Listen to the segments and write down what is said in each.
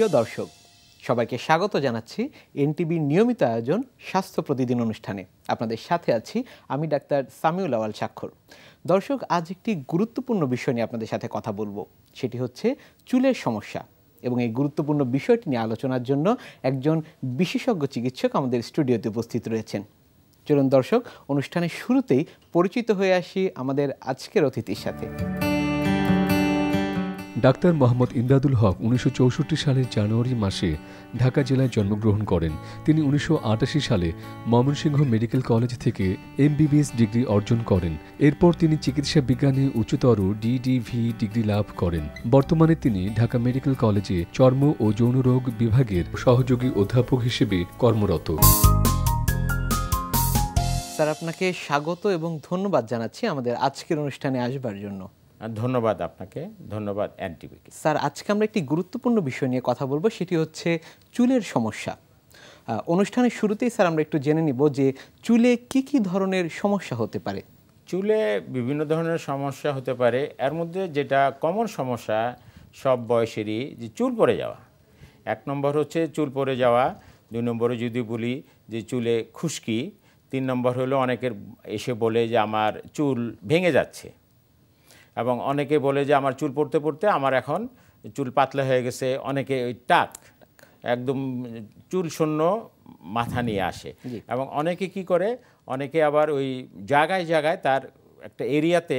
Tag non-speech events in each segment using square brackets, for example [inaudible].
প্রিয় দর্শক সবাইকে স্বাগত জানাচ্ছি এনটিভির নিয়মিত আয়োজন স্বাস্থ্য প্রতিদিন অনুষ্ঠানে আপনাদের সাথে আছি আমি ডাক্তার সামিউল আওয়াল স্বাক্ষর দর্শক আজ একটি গুরুত্বপূর্ণ বিষয় নিয়ে আপনাদের সাথে কথা বলবো সেটি হচ্ছে চুলের সমস্যা এবং এই গুরুত্বপূর্ণ বিষয়টি নিয়ে আলোচনার জন্য একজন বিশেষজ্ঞ চিকিৎসক আমাদের স্টুডিওতে উপস্থিত রয়েছেন চলুন দর্শক অনুষ্ঠানের শুরুতেই পরিচিত হয়ে আসি আমাদের আজকের অতিথির সাথে ডাক্তার মোহাম্মদ ইন্দাদুল হক উনিশশো সালের জানুয়ারি মাসে ঢাকা জেলায় জন্মগ্রহণ করেন তিনি উনিশশো সালে ময়মনসিংহ মেডিকেল কলেজ থেকে এমবিবিএস ডিগ্রি অর্জন করেন এরপর তিনি চিকিৎসা বিজ্ঞানে উচ্চতর ডিডিভি ডিগ্রি লাভ করেন বর্তমানে তিনি ঢাকা মেডিকেল কলেজে চর্ম ও যৌনরোগ বিভাগের সহযোগী অধ্যাপক হিসেবে কর্মরত স্যার আপনাকে স্বাগত এবং ধন্যবাদ জানাচ্ছি আমাদের আজকের অনুষ্ঠানে আসবার জন্য ধন্যবাদ আপনাকে ধন্যবাদ অ্যান্টিবায়োটিক স্যার আজকে আমরা একটি গুরুত্বপূর্ণ বিষয় নিয়ে কথা বলবো সেটি হচ্ছে চুলের সমস্যা অনুষ্ঠানের শুরুতেই স্যার আমরা একটু জেনে নিব যে চুলে কি কি ধরনের সমস্যা হতে পারে চুলে বিভিন্ন ধরনের সমস্যা হতে পারে এর মধ্যে যেটা কমন সমস্যা সব বয়সেরই যে চুল পড়ে যাওয়া এক নম্বর হচ্ছে চুল পড়ে যাওয়া দুই নম্বরে যদি বলি যে চুলে খুশকি তিন নম্বর হলো অনেকের এসে বলে যে আমার চুল ভেঙে যাচ্ছে এবং অনেকে বলে যে আমার চুল পড়তে পড়তে আমার এখন চুল পাতলা হয়ে গেছে অনেকে ওই টাক একদম চুল শূন্য মাথা নিয়ে আসে এবং অনেকে কি করে অনেকে আবার ওই জায়গায় জায়গায় তার একটা এরিয়াতে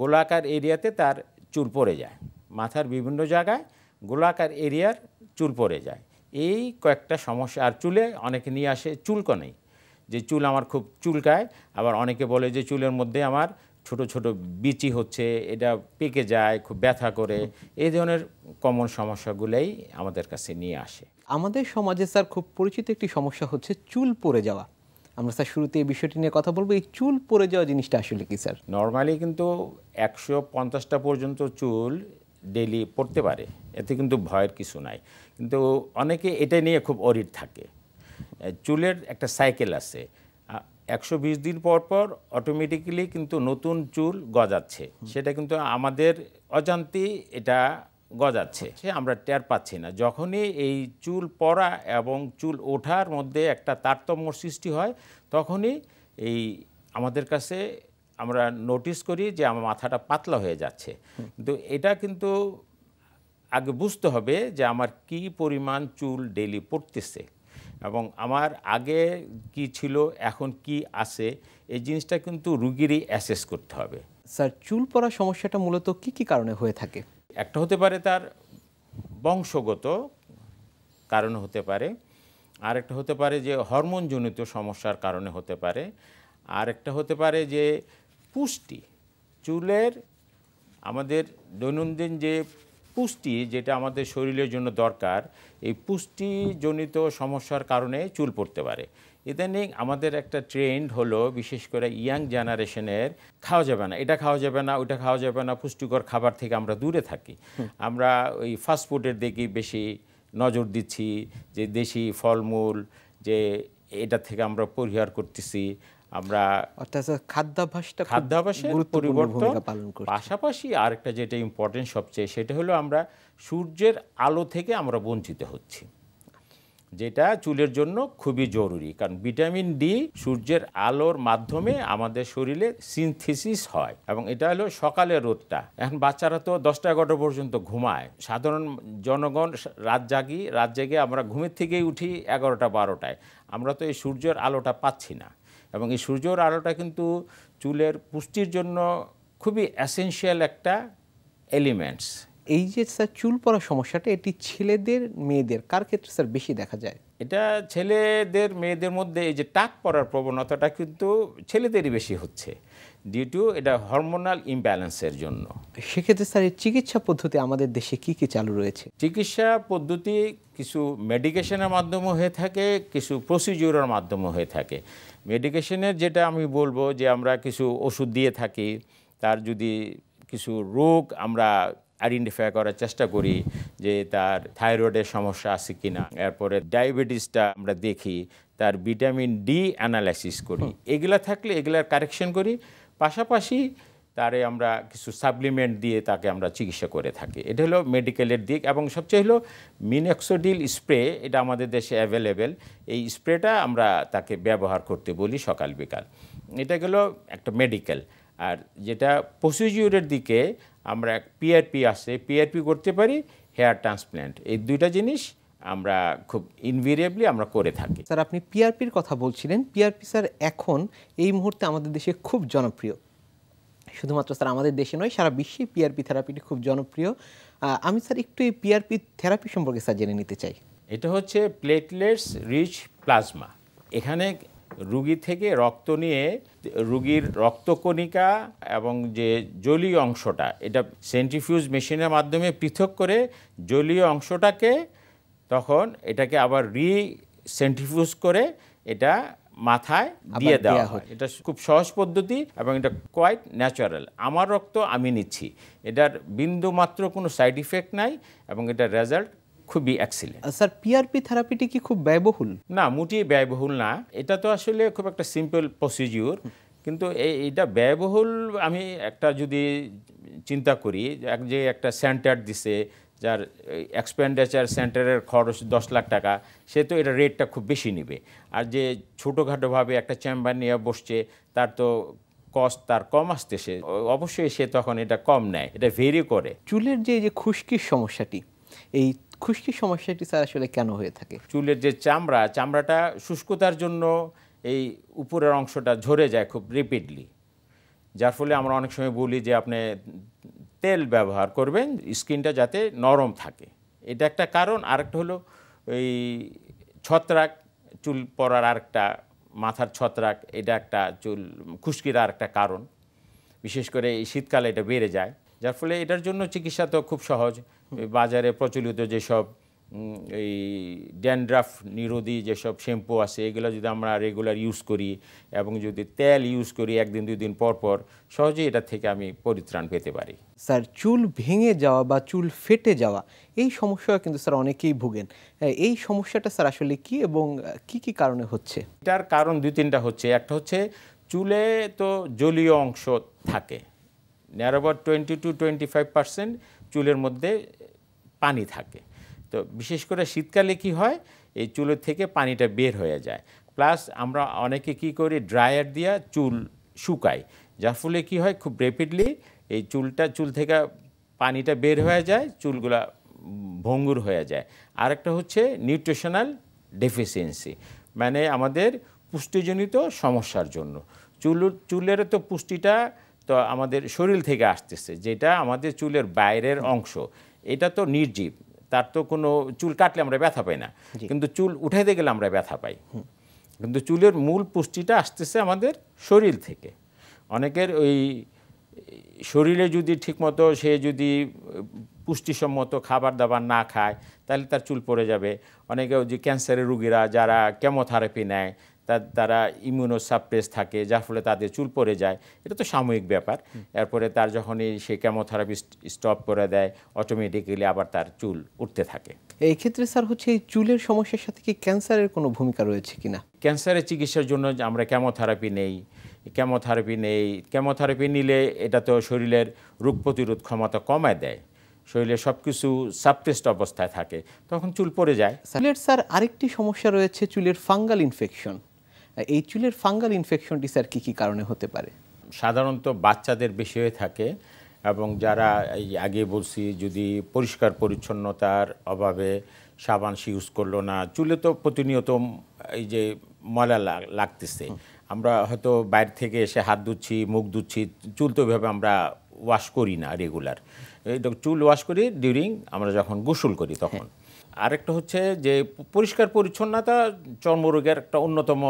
গোলাকার এরিয়াতে তার চুল পড়ে যায় মাথার বিভিন্ন জায়গায় গোলাকার এরিয়ার চুল পড়ে যায় এই কয়েকটা সমস্যা আর চুলে অনেকে নিয়ে আসে চুলকনেই যে চুল আমার খুব চুলকায় আবার অনেকে বলে যে চুলের মধ্যে আমার ছোট ছোট বিচি হচ্ছে এটা পেকে যায় খুব ব্যথা করে এই ধরনের কমন সমস্যাগুলোই আমাদের কাছে নিয়ে আসে আমাদের সমাজে স্যার খুব পরিচিত একটি সমস্যা হচ্ছে চুল পড়ে যাওয়া আমরা স্যার শুরুতে এই বিষয়টি নিয়ে কথা বলবো এই চুল পড়ে যাওয়া জিনিসটা আসলে কি স্যার নর্মালি কিন্তু একশো পঞ্চাশটা পর্যন্ত চুল ডেলি পড়তে পারে এতে কিন্তু ভয়ের কিছু নাই কিন্তু অনেকে এটা নিয়ে খুব অরিট থাকে চুলের একটা সাইকেল আছে একশো দিন পর পর অটোমেটিক্যালি কিন্তু নতুন চুল গজাচ্ছে সেটা কিন্তু আমাদের অজান্তে এটা গজাচ্ছে সে আচ্ছা। আমরা টের পাচ্ছি না যখনই এই চুল পড়া এবং চুল ওঠার মধ্যে একটা তারতম্য সৃষ্টি হয় তখনই এই আমাদের কাছে আমরা নোটিস করি যে আমার মাথাটা পাতলা হয়ে যাচ্ছে কিন্তু এটা কিন্তু আগে বুঝতে হবে যে আমার কি পরিমাণ চুল ডেলি পড়তেছে এবং আমার আগে কি ছিল এখন কি আছে এই জিনিসটা কিন্তু রুগীরই অ্যাসেস করতে হবে স্যার চুল পড়ার সমস্যাটা মূলত কি কি কারণে হয়ে থাকে একটা হতে পারে তার বংশগত কারণ হতে পারে আর একটা হতে পারে যে হরমোনজনিত সমস্যার কারণে হতে পারে আর একটা হতে পারে যে পুষ্টি চুলের আমাদের দৈনন্দিন যে পুষ্টি যেটা আমাদের শরীরের জন্য দরকার এই পুষ্টিজনিত সমস্যার কারণে চুল পড়তে পারে ইদানিং আমাদের একটা ট্রেন্ড হলো বিশেষ করে ইয়াং জেনারেশনের খাওয়া যাবে না এটা খাওয়া যাবে না ওইটা খাওয়া যাবে না পুষ্টিকর খাবার থেকে আমরা দূরে থাকি আমরা ওই ফাস্টফুডের দিকে বেশি নজর দিচ্ছি যে দেশি ফলমূল যে এটা থেকে আমরা পরিহার করতেছি আমরা অর্থাৎ খাদ্যাভ্যাসটা খাদ্যাভ্যাসের পরিবর্তন পাশাপাশি আরেকটা যেটা ইম্পর্টেন্ট সবচেয়ে সেটা হলো আমরা সূর্যের আলো থেকে আমরা বঞ্চিত হচ্ছি যেটা চুলের জন্য খুবই জরুরি কারণ ভিটামিন ডি সূর্যের আলোর মাধ্যমে আমাদের শরীরে সিনথেসিস হয় এবং এটা হলো সকালের রোদটা এখন বাচ্চারা তো দশটা এগারোটা পর্যন্ত ঘুমায় সাধারণ জনগণ রাত জাগি রাত জেগে আমরা ঘুমের থেকেই উঠি এগারোটা বারোটায় আমরা তো এই সূর্যের আলোটা পাচ্ছি না এবং এই সূর্যর আলোটা কিন্তু চুলের পুষ্টির জন্য খুবই অ্যাসেন্সিয়াল একটা এলিমেন্টস এই যে স্যার চুল পড়ার সমস্যাটা এটি ছেলেদের মেয়েদের কার ক্ষেত্রে স্যার বেশি দেখা যায় এটা ছেলেদের মেয়েদের মধ্যে এই যে টাক পড়ার প্রবণতাটা কিন্তু ছেলেদেরই বেশি হচ্ছে ডিউ টু এটা হরমোনাল ইমব্যালেন্সের জন্য সেক্ষেত্রে স্যার এই চিকিৎসা পদ্ধতি আমাদের দেশে কি কি চালু রয়েছে চিকিৎসা পদ্ধতি কিছু মেডিকেশনের মাধ্যমে হয়ে থাকে কিছু প্রসিজিওরের মাধ্যমে হয়ে থাকে মেডিকেশনের যেটা আমি বলবো যে আমরা কিছু ওষুধ দিয়ে থাকি তার যদি কিছু রোগ আমরা আইডেন্টিফাই করার চেষ্টা করি যে তার থাইরয়েডের সমস্যা আছে কি না এরপরে ডায়াবেটিসটা আমরা দেখি তার ভিটামিন ডি অ্যানালাইসিস করি এগুলা থাকলে এগুলার কারেকশন করি পাশাপাশি তারে আমরা কিছু সাপ্লিমেন্ট দিয়ে তাকে আমরা চিকিৎসা করে থাকি এটা হলো মেডিকেলের দিক এবং সবচেয়ে হলো মিনেক্সোডিল স্প্রে এটা আমাদের দেশে অ্যাভেলেবেল এই স্প্রেটা আমরা তাকে ব্যবহার করতে বলি সকাল বিকাল এটা গেল একটা মেডিকেল আর যেটা প্রসিজিওরের দিকে আমরা পিআরপি আসে পিআরপি করতে পারি হেয়ার ট্রান্সপ্ল্যান্ট এই দুইটা জিনিস আমরা খুব ইনভেরিয়েবলি আমরা করে থাকি স্যার আপনি পিআরপির কথা বলছিলেন পিআরপি স্যার এখন এই মুহূর্তে আমাদের দেশে খুব জনপ্রিয় শুধুমাত্র স্যার আমাদের দেশে নয় সারা বিশ্বে পিআরপি থেরাপিটি খুব জনপ্রিয় আমি স্যার একটু এই পিআরপি থেরাপি সম্পর্কে স্যার জেনে নিতে চাই এটা হচ্ছে প্লেটলেটস রিচ প্লাজমা এখানে রুগী থেকে রক্ত নিয়ে রুগীর রক্তকণিকা এবং যে জলীয় অংশটা এটা সেন্ট্রিফিউজ মেশিনের মাধ্যমে পৃথক করে জলীয় অংশটাকে তখন এটাকে আবার রি সেন্ট্রিফিউজ করে এটা মাথায় দিয়ে দেওয়া হয় এটা খুব সহজ পদ্ধতি এবং এটা কোয়াইট ন্যাচারাল আমার রক্ত আমি নিচ্ছি এটার বিন্দু মাত্র কোনো সাইড ইফেক্ট নাই এবং এটার রেজাল্ট খুবই অ্যাক্সিলেন্ট স্যার পিআরপি থেরাপিটি কি খুব ব্যয়বহুল না মোটেই ব্যয়বহুল না এটা তো আসলে খুব একটা সিম্পল প্রসিজিওর কিন্তু এইটা ব্যয়বহুল আমি একটা যদি চিন্তা করি যে একটা সেন্টার দিছে যার এক্সপেন্ডিচার সেন্টারের খরচ দশ লাখ টাকা সে তো এটা রেটটা খুব বেশি নেবে আর যে ছোটোখাটোভাবে একটা চেম্বার নিয়ে বসছে তার তো কস্ট তার কম আসতে সে অবশ্যই সে তখন এটা কম নেয় এটা ভেরি করে চুলের যে যে খুশকির সমস্যাটি এই খুশকির সমস্যাটি স্যার আসলে কেন হয়ে থাকে চুলের যে চামড়া চামড়াটা শুষ্কতার জন্য এই উপরের অংশটা ঝরে যায় খুব রিপিডলি যার ফলে আমরা অনেক সময় বলি যে আপনি তেল ব্যবহার করবেন স্কিনটা যাতে নরম থাকে এটা একটা কারণ আরেকটা হলো এই ছত্রাক চুল পরার আরেকটা মাথার ছত্রাক এটা একটা চুল খুশকির আরেকটা কারণ বিশেষ করে এই শীতকালে এটা বেড়ে যায় যার ফলে এটার জন্য চিকিৎসা তো খুব সহজ বাজারে প্রচলিত যেসব এই ড্যান্ড্রাফ নিরোধী যেসব শ্যাম্পু আছে এগুলো যদি আমরা রেগুলার ইউজ করি এবং যদি তেল ইউজ করি একদিন দুই দিন পর পর সহজেই এটা থেকে আমি পরিত্রাণ পেতে পারি স্যার চুল ভেঙে যাওয়া বা চুল ফেটে যাওয়া এই সমস্যা কিন্তু স্যার অনেকেই ভুগেন এই সমস্যাটা স্যার আসলে কি এবং কি কি কারণে হচ্ছে এটার কারণ দুই তিনটা হচ্ছে একটা হচ্ছে চুলে তো জলীয় অংশ থাকে near about twenty two twenty five percent চুলের মধ্যে পানি থাকে তো বিশেষ করে শীতকালে কি হয় এই চুলের থেকে পানিটা বের হয়ে যায় প্লাস আমরা অনেকে কি করি ড্রায়ার দিয়া চুল শুকাই যার ফলে কি হয় খুব র্যাপিডলি এই চুলটা চুল থেকে পানিটা বের হয়ে যায় চুলগুলা ভঙ্গুর হয়ে যায় আরেকটা হচ্ছে নিউট্রিশনাল ডেফিসিয়েন্সি মানে আমাদের পুষ্টিজনিত সমস্যার জন্য চুল চুলের তো পুষ্টিটা তো আমাদের শরীর থেকে আসতেছে যেটা আমাদের চুলের বাইরের অংশ এটা তো নির্জীব তার তো কোনো চুল কাটলে আমরা ব্যথা পাই না কিন্তু চুল উঠাইতে গেলে আমরা ব্যথা পাই কিন্তু চুলের মূল পুষ্টিটা আসতেছে আমাদের শরীর থেকে অনেকের ওই শরীরে যদি ঠিকমতো সে যদি পুষ্টিসম্মত খাবার দাবার না খায় তাহলে তার চুল পড়ে যাবে অনেকে ওই যে ক্যান্সারের রুগীরা যারা কেমোথেরাপি নেয় তারা ইমিউনোসাপ্রেস থাকে যার ফলে তাদের চুল পড়ে যায় এটা তো সাময়িক ব্যাপার এরপরে তার যখনই সে কেমোথেরাপি স্টপ করে দেয় অটোমেটিক্যালি আবার তার চুল উঠতে থাকে এই ক্ষেত্রে স্যার হচ্ছে এই চুলের সমস্যার সাথে কি ক্যান্সারের কোনো ভূমিকা রয়েছে কিনা ক্যান্সারের চিকিৎসার জন্য আমরা কেমোথেরাপি নেই কেমোথেরাপি নেই কেমোথেরাপি নিলে এটা তো শরীরের রোগ প্রতিরোধ ক্ষমতা কমায় দেয় শরীরে সব কিছু সাপ্রেসড অবস্থায় থাকে তখন চুল পড়ে যায় চুলের স্যার আরেকটি সমস্যা রয়েছে চুলের ফাঙ্গাল ইনফেকশন এই চুলের ফাঙ্গাল ইনফেকশনটি স্যার কী কী কারণে হতে পারে সাধারণত বাচ্চাদের বেশি হয়ে থাকে এবং যারা এই আগে বলছি যদি পরিষ্কার পরিচ্ছন্নতার অভাবে সাবান ইউজ করলো না চুলে তো প্রতিনিয়ত এই যে ময়লা লাগতেছে আমরা হয়তো বাইরে থেকে এসে হাত ধুচ্ছি মুখ ধুচ্ছি চুল তো ওইভাবে আমরা ওয়াশ করি না রেগুলার চুল ওয়াশ করি ডিউরিং আমরা যখন গোসল করি তখন হ্যাঁ। আরেকটা হচ্ছে যে পরিষ্কার পরিচ্ছন্নতা চর্মরোগের একটা অন্যতম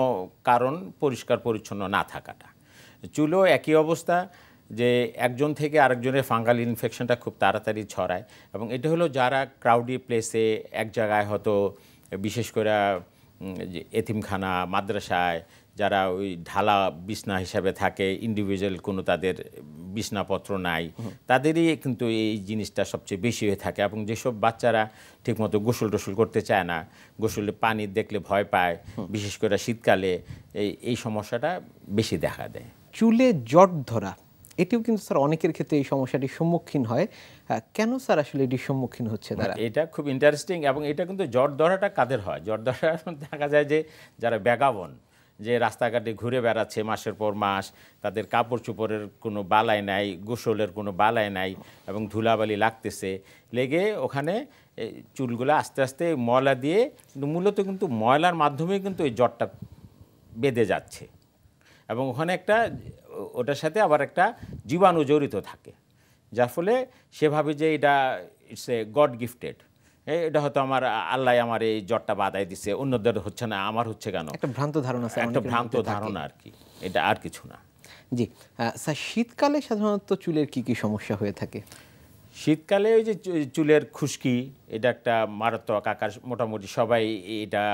কারণ পরিষ্কার পরিচ্ছন্ন না থাকাটা চুলও একই অবস্থা যে একজন থেকে আরেকজনের ফাঙ্গাল ইনফেকশনটা খুব তাড়াতাড়ি ছড়ায় এবং এটা হলো যারা ক্রাউডি প্লেসে এক জায়গায় হয়তো বিশেষ করে যে এতিমখানা মাদ্রাসায় যারা ওই ঢালা বিছনা হিসাবে থাকে ইন্ডিভিজুয়াল কোনো তাদের বিছনাপত্র নাই তাদেরই কিন্তু এই জিনিসটা সবচেয়ে বেশি হয়ে থাকে এবং যেসব বাচ্চারা ঠিকমতো গোসল টোসল করতে চায় না গোসলে পানি দেখলে ভয় পায় বিশেষ করে শীতকালে এই এই সমস্যাটা বেশি দেখা দেয় চুলে জট ধরা এটিও কিন্তু স্যার অনেকের ক্ষেত্রে এই সমস্যাটির সম্মুখীন হয় হ্যাঁ, কেন স্যার আসলে এটির সম্মুখীন হচ্ছে তারা হ্যাঁ, এটা খুব ইন্টারেস্টিং এবং এটা কিন্তু জ্বর ধরাটা কাদের হয় জ্বর ধরা [laughs] দেখা যায় যে যারা ব্যাগাবন যে রাস্তাঘাটে ঘুরে বেড়াচ্ছে মাসের পর মাস তাদের কাপড় চোপড়ের কোনো বালাই নাই গোসলের কোনো বালাই নাই এবং ধুলাবালি লাগতেছে লেগে ওখানে চুলগুলো আস্তে আস্তে ময়লা দিয়ে মূলত কিন্তু ময়লার মাধ্যমে কিন্তু ওই জ্বরটা বেঁধে যাচ্ছে এবং ওখানে একটা ওটার সাথে আবার একটা জীবাণু জড়িত থাকে যার ফলে সেভাবে যে এটা ইটস এ গড গিফটেড এটা হয়তো আমার আল্লাহ আমার এই জ্বরটা বাধাই দিছে অন্যদের হচ্ছে না আমার হচ্ছে কেন একটা ভ্রান্ত ধারণা একটা ভ্রান্ত ধারণা আর কি এটা আর কিছু না জি স্যার শীতকালে সাধারণত চুলের কি কি সমস্যা হয়ে থাকে শীতকালে ওই যে চুলের খুশকি এটা একটা মারাত্মক আকার মোটামুটি সবাই এটা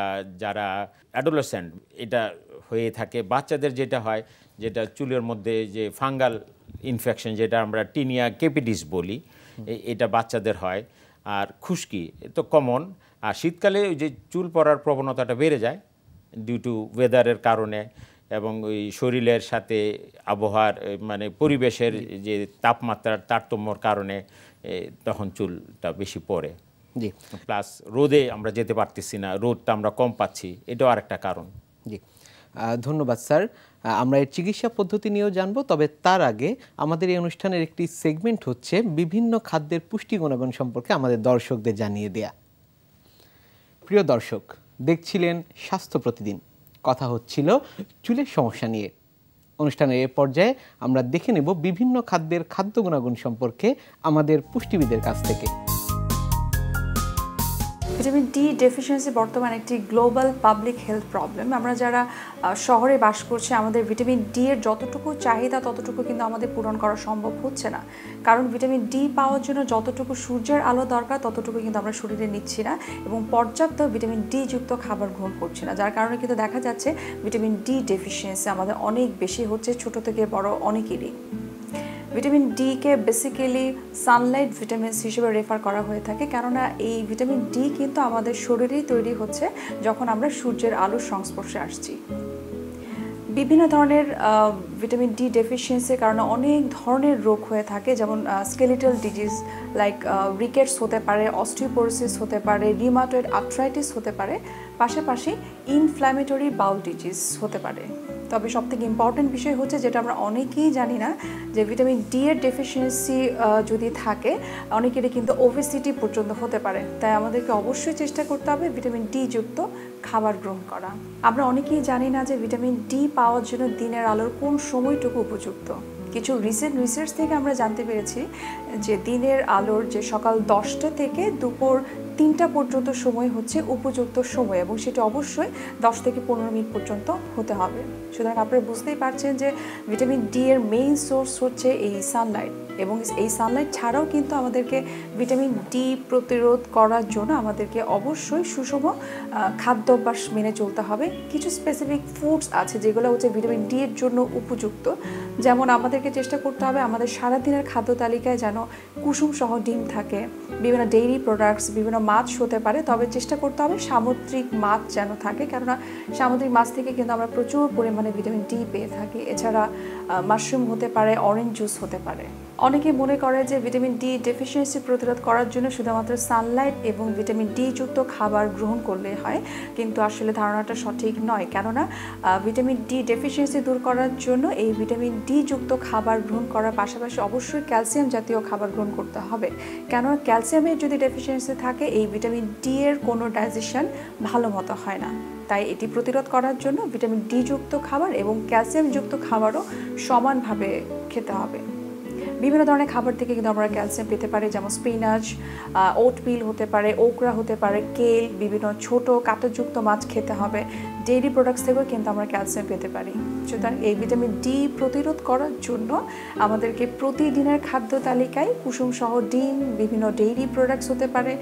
যারা অ্যাডোলসেন্ট এটা হয়ে থাকে বাচ্চাদের যেটা হয় যেটা চুলের মধ্যে যে ফাঙ্গাল ইনফেকশন যেটা আমরা টিনিয়া কেপিডিস বলি এটা বাচ্চাদের হয় আর খুশকি তো কমন আর শীতকালে ওই যে চুল পড়ার প্রবণতাটা বেড়ে যায় ডিউ টু ওয়েদারের কারণে এবং ওই শরীরের সাথে আবহাওয়ার মানে পরিবেশের যে তাপমাত্রার তারতম্যর কারণে তখন চুলটা বেশি পড়ে জি প্লাস রোদে আমরা যেতে পারতেছি না রোদটা আমরা কম পাচ্ছি এটাও আরেকটা কারণ জি ধন্যবাদ স্যার আমরা এর চিকিৎসা পদ্ধতি নিয়েও জানব তবে তার আগে আমাদের এই অনুষ্ঠানের একটি সেগমেন্ট হচ্ছে বিভিন্ন খাদ্যের পুষ্টি গুণাগুণ সম্পর্কে আমাদের দর্শকদের জানিয়ে দেয়া প্রিয় দর্শক দেখছিলেন স্বাস্থ্য প্রতিদিন কথা হচ্ছিল চুলের সমস্যা নিয়ে অনুষ্ঠানের এ পর্যায়ে আমরা দেখে নেব বিভিন্ন খাদ্যের খাদ্য গুণাগুণ সম্পর্কে আমাদের পুষ্টিবিদের কাছ থেকে ভিটামিন ডি ডেফিসিয়েন্সি বর্তমানে একটি গ্লোবাল পাবলিক হেলথ প্রবলেম আমরা যারা শহরে বাস করছি আমাদের ভিটামিন ডি এর যতটুকু চাহিদা ততটুকু কিন্তু আমাদের পূরণ করা সম্ভব হচ্ছে না কারণ ভিটামিন ডি পাওয়ার জন্য যতটুকু সূর্যের আলো দরকার ততটুকু কিন্তু আমরা শরীরে নিচ্ছি না এবং পর্যাপ্ত ভিটামিন ডি যুক্ত খাবার গ্রহণ করছি না যার কারণে কিন্তু দেখা যাচ্ছে ভিটামিন ডি ডেফিসিয়েন্সি আমাদের অনেক বেশি হচ্ছে ছোট থেকে বড় অনেকেরই ভিটামিন ডিকে বেসিক্যালি সানলাইট ভিটামিন হিসেবে রেফার করা হয়ে থাকে কেননা এই ভিটামিন ডি কিন্তু আমাদের শরীরেই তৈরি হচ্ছে যখন আমরা সূর্যের আলোর সংস্পর্শে আসছি বিভিন্ন ধরনের ভিটামিন ডি ডেফিসিয়েন্সির কারণে অনেক ধরনের রোগ হয়ে থাকে যেমন স্কেলিটাল ডিজিজ লাইক রিকেটস হতে পারে অস্টিওপোরোসিস হতে পারে রিমাটয়েড আর্থ্রাইটিস হতে পারে পাশাপাশি ইনফ্ল্যামেটরি বাউল ডিজিজ হতে পারে তবে সব থেকে ইম্পর্টেন্ট বিষয় হচ্ছে যেটা আমরা অনেকেই জানি না যে ভিটামিন ডি এর ডেফিসিয়েন্সি যদি থাকে অনেকেরই কিন্তু ওভেসিটি পর্যন্ত হতে পারে তাই আমাদেরকে অবশ্যই চেষ্টা করতে হবে ভিটামিন ডি যুক্ত খাবার গ্রহণ করা আমরা অনেকেই জানি না যে ভিটামিন ডি পাওয়ার জন্য দিনের আলোর কোন সময়টুকু উপযুক্ত কিছু রিসেন্ট রিসার্চ থেকে আমরা জানতে পেরেছি যে দিনের আলোর যে সকাল দশটা থেকে দুপুর তিনটা পর্যন্ত সময় হচ্ছে উপযুক্ত সময় এবং সেটা অবশ্যই দশ থেকে পনেরো মিনিট পর্যন্ত হতে হবে সুতরাং আপনারা বুঝতেই পারছেন যে ভিটামিন ডি এর মেইন সোর্স হচ্ছে এই সানলাইট এবং এই সানলাইট ছাড়াও কিন্তু আমাদেরকে ভিটামিন ডি প্রতিরোধ করার জন্য আমাদেরকে অবশ্যই সুষম খাদ্যাভ্যাস মেনে চলতে হবে কিছু স্পেসিফিক ফুডস আছে যেগুলো হচ্ছে ভিটামিন ডি এর জন্য উপযুক্ত যেমন আমাদেরকে চেষ্টা করতে হবে আমাদের সারাদিনের খাদ্য তালিকায় যেন কুসুম সহ ডিম থাকে বিভিন্ন ডেইরি প্রোডাক্টস বিভিন্ন মাছ হতে পারে তবে চেষ্টা করতে হবে সামুদ্রিক মাছ যেন থাকে কেননা সামুদ্রিক মাছ থেকে কিন্তু আমরা প্রচুর পরিমাণে ভিটামিন ডি পেয়ে থাকি এছাড়া মাশরুম হতে পারে অরেঞ্জ জুস হতে পারে অনেকে মনে করে যে ভিটামিন ডি ডেফিসিয়েন্সি প্রতিরোধ করার জন্য শুধুমাত্র সানলাইট এবং ভিটামিন ডি যুক্ত খাবার গ্রহণ করলে হয় কিন্তু আসলে ধারণাটা সঠিক নয় কেননা ভিটামিন ডি ডেফিসিয়েন্সি দূর করার জন্য এই ভিটামিন ডি যুক্ত খাবার গ্রহণ করার পাশাপাশি অবশ্যই ক্যালসিয়াম জাতীয় খাবার গ্রহণ করতে হবে কেননা ক্যালসিয়ামের যদি ডেফিসিয়েন্সি থাকে এই ভিটামিন ডি এর কোনো ডাইজেশন ভালো মতো হয় না তাই এটি প্রতিরোধ করার জন্য ভিটামিন ডি যুক্ত খাবার এবং ক্যালসিয়ামযুক্ত খাবারও সমানভাবে খেতে হবে বিভিন্ন ধরনের খাবার থেকে কিন্তু আমরা ক্যালসিয়াম পেতে পারি যেমন স্পিনাচ ওটমিল হতে পারে ওকরা হতে পারে কেল বিভিন্ন ছোট কাঁটাযুক্ত মাছ খেতে হবে ডেইরি প্রোডাক্টস থেকেও কিন্তু আমরা ক্যালসিয়াম পেতে পারি সুতরাং এই ভিটামিন ডি প্রতিরোধ করার জন্য আমাদেরকে প্রতিদিনের খাদ্য তালিকায় কুসুম সহ ডিম বিভিন্ন ডেইরি প্রোডাক্টস হতে পারে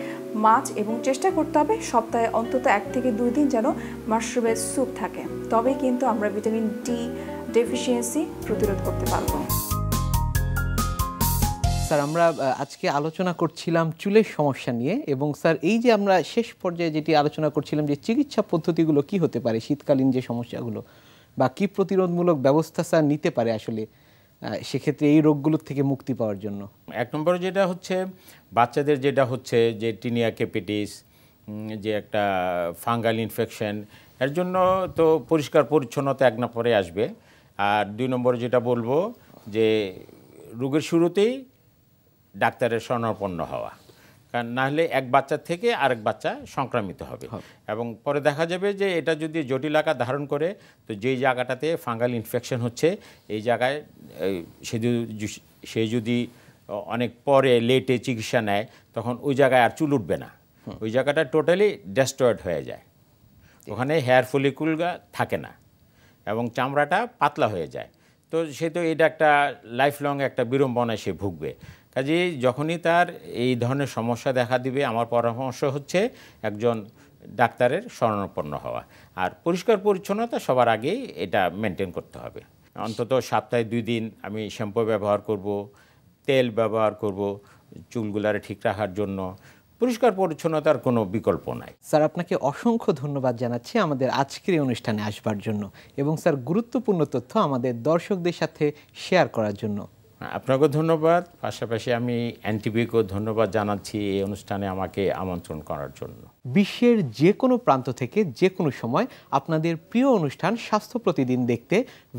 মাছ এবং চেষ্টা করতে হবে সপ্তাহে অন্তত এক থেকে দুই দিন যেন মাশরুমের স্যুপ থাকে তবেই কিন্তু আমরা ভিটামিন ডি ডেফিসিয়েন্সি প্রতিরোধ করতে পারবো স্যার আমরা আজকে আলোচনা করছিলাম চুলের সমস্যা নিয়ে এবং স্যার এই যে আমরা শেষ পর্যায়ে যেটি আলোচনা করছিলাম যে চিকিৎসা পদ্ধতিগুলো কি হতে পারে শীতকালীন যে সমস্যাগুলো বা কি প্রতিরোধমূলক ব্যবস্থা স্যার নিতে পারে আসলে সেক্ষেত্রে এই রোগগুলোর থেকে মুক্তি পাওয়ার জন্য এক নম্বরে যেটা হচ্ছে বাচ্চাদের যেটা হচ্ছে যে টিনিয়া কেপিটিস যে একটা ফাঙ্গাল ইনফেকশন এর জন্য তো পরিষ্কার পরিচ্ছন্নতা এক নম্বরে আসবে আর দুই নম্বরে যেটা বলবো যে রোগের শুরুতেই ডাক্তারের স্বর্ণাপন্ন হওয়া কারণ নাহলে এক বাচ্চা থেকে আরেক বাচ্চা সংক্রামিত হবে এবং পরে দেখা যাবে যে এটা যদি জটিল আকার ধারণ করে তো যেই জায়গাটাতে ফাঙ্গাল ইনফেকশন হচ্ছে এই জায়গায় সে সে যদি অনেক পরে লেটে চিকিৎসা নেয় তখন ওই জায়গায় আর চুল উঠবে না ওই জায়গাটা টোটালি ডেস্ট্রয়েড হয়ে যায় ওখানে হেয়ার ফলিকুল থাকে না এবং চামড়াটা পাতলা হয়ে যায় তো সে তো এটা একটা লাইফ লং একটা বিড়ম্বনায় সে ভুগবে কাজে যখনই তার এই ধরনের সমস্যা দেখা দিবে আমার পরামর্শ হচ্ছে একজন ডাক্তারের শরণাপন্ন হওয়া আর পরিষ্কার পরিচ্ছন্নতা সবার আগেই এটা মেনটেন করতে হবে অন্তত সপ্তাহে দুই দিন আমি শ্যাম্পু ব্যবহার করব তেল ব্যবহার করব চুলগুলারে ঠিক রাখার জন্য পরিষ্কার পরিচ্ছন্নতার কোনো বিকল্প নাই স্যার আপনাকে অসংখ্য ধন্যবাদ জানাচ্ছি আমাদের আজকের এই অনুষ্ঠানে আসবার জন্য এবং স্যার গুরুত্বপূর্ণ তথ্য আমাদের দর্শকদের সাথে শেয়ার করার জন্য হ্যাঁ, আপনাকে ধন্যবাদ পাশাপাশি আমি অ্যান্টিবিকও ধন্যবাদ জানাচ্ছি এই অনুষ্ঠানে আমাকে আমন্ত্রণ করার জন্য বিশ্বের যে কোনো প্রান্ত থেকে যে কোনো সময় আপনাদের প্রিয় অনুষ্ঠান স্বাস্থ্য প্রতিদিন দেখতে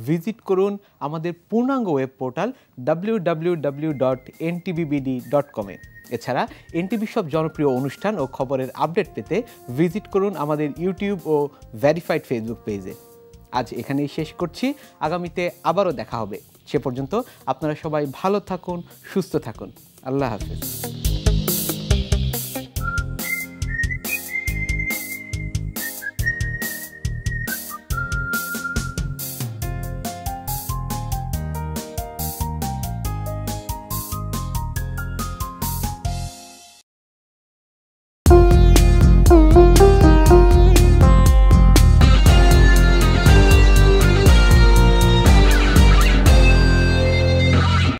ভিজিট করুন আমাদের পূর্ণাঙ্গ ওয়েব পোর্টাল ডাব্লিউডাব্লিউডাব্লিউ এ ডাব্লিউ ডট এনটিবিবিডি ডট কমে এছাড়া এনটিভি সব জনপ্রিয় অনুষ্ঠান ও খবরের আপডেট পেতে ভিজিট করুন আমাদের ইউটিউব ও ভ্যারিফাইড ফেসবুক পেজে আজ এখানেই শেষ করছি আগামীতে আবারও দেখা হবে সে পর্যন্ত আপনারা সবাই ভালো থাকুন সুস্থ থাকুন আল্লাহ হাফিজ